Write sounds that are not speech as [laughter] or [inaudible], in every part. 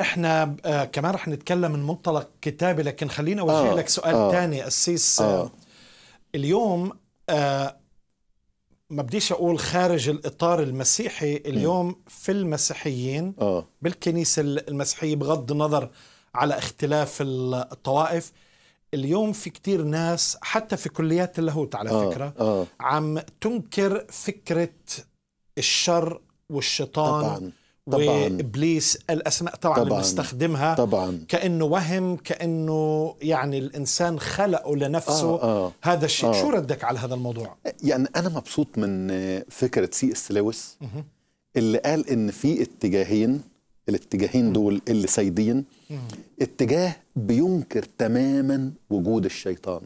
احنا آه كمان رح نتكلم من منطلق كتابي لكن خليني اوجه آه لك سؤال آه تاني قسيس آه, آه اليوم آه ما بديش اقول خارج الاطار المسيحي اليوم م. في المسيحيين آه. بالكنيسه المسيحيه بغض النظر على اختلاف الطوائف اليوم في كتير ناس حتى في كليات اللاهوت على آه. فكره آه. عم تنكر فكره الشر والشيطان طبعاً. وابليس الاسماء طبعا, طبعا بنستخدمها طبعا كانه وهم كانه يعني الانسان خلقه لنفسه آه آه هذا الشيء آه شو ردك على هذا الموضوع يعني انا مبسوط من فكره سي اس لويس اللي قال ان في اتجاهين الاتجاهين دول اللي سيدين اتجاه بينكر تماما وجود الشيطان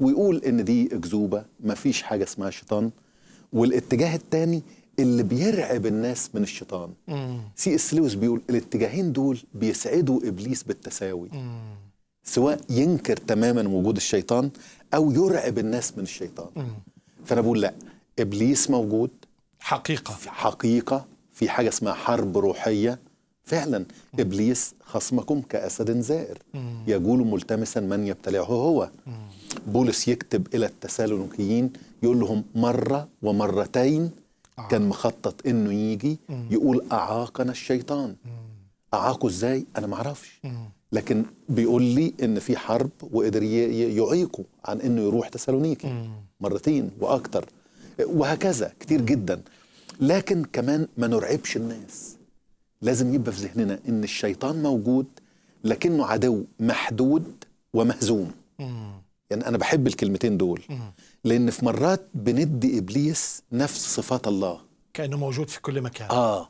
ويقول ان دي اكذوبه مفيش حاجه اسمها شيطان والاتجاه الثاني اللي بيرعب الناس من الشيطان سي اس لويس بيقول الاتجاهين دول بيسعدوا ابليس بالتساوي مم. سواء ينكر تماما وجود الشيطان او يرعب الناس من الشيطان مم. فانا بقول لا ابليس موجود حقيقه في حقيقه في حاجه اسمها حرب روحيه فعلا مم. ابليس خصمكم كاسد زائر مم. يجول ملتمسا من يبتلعه هو مم. بولس يكتب الى التسالونيكيين يقول لهم مره ومرتين آه. كان مخطط انه يجي يقول اعاقنا الشيطان اعاقه ازاي انا ما اعرفش لكن بيقول لي ان في حرب وقدر يعيقه عن انه يروح تسالونيكي مرتين واكتر وهكذا كتير جدا لكن كمان ما نرعبش الناس لازم يبقى في ذهننا ان الشيطان موجود لكنه عدو محدود ومهزوم يعني أنا بحب الكلمتين دول لأن في مرات بندي إبليس نفس صفات الله كأنه موجود في كل مكان آه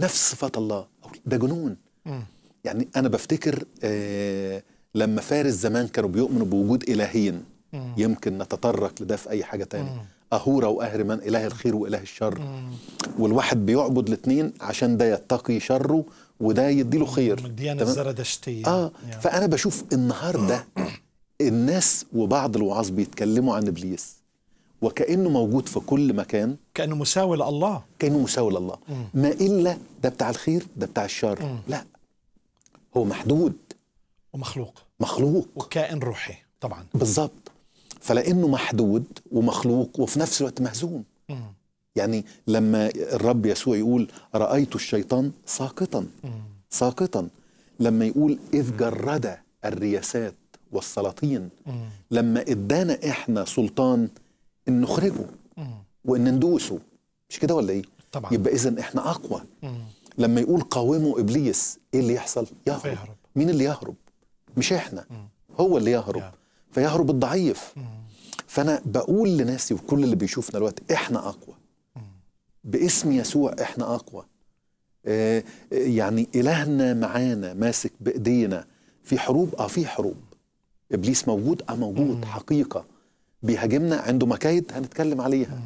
نفس صفات الله ده جنون مم. يعني أنا بفتكر آه لما فارس زمان كانوا بيؤمنوا بوجود إلهين مم. يمكن نتطرق لده في أي حاجة تانية مم. أهورا وأهرمان إله الخير وإله الشر مم. والواحد بيعبد الاثنين عشان ده يتقي شره وده يديله خير الديانة الزردشتية آه يعني. فأنا بشوف النهاردة [clears throat] الناس وبعض الوعاظ بيتكلموا عن ابليس وكانه موجود في كل مكان كانه مساوي لله كانه مساوي لله ما الا ده بتاع الخير ده بتاع الشر مم. لا هو محدود ومخلوق مخلوق وكائن روحي طبعا بالظبط فلانه محدود ومخلوق وفي نفس الوقت مهزوم يعني لما الرب يسوع يقول رايت الشيطان ساقطا مم. ساقطا لما يقول اذ جرد الرياسات والسلاطين لما ادانا احنا سلطان ان نخرجه وان ندوسه مش كده ولا ايه؟ طبعا يبقى اذا احنا اقوى لما يقول قاوموا ابليس ايه اللي يحصل؟ يهرب مين اللي يهرب؟ مش احنا هو اللي يهرب فيهرب الضعيف فانا بقول لناسي وكل اللي بيشوفنا الوقت احنا اقوى باسم يسوع احنا اقوى آه، آه، يعني الهنا معانا ماسك بايدينا في حروب اه في حروب ابليس موجود اه موجود حقيقه بيهاجمنا عنده مكايد هنتكلم عليها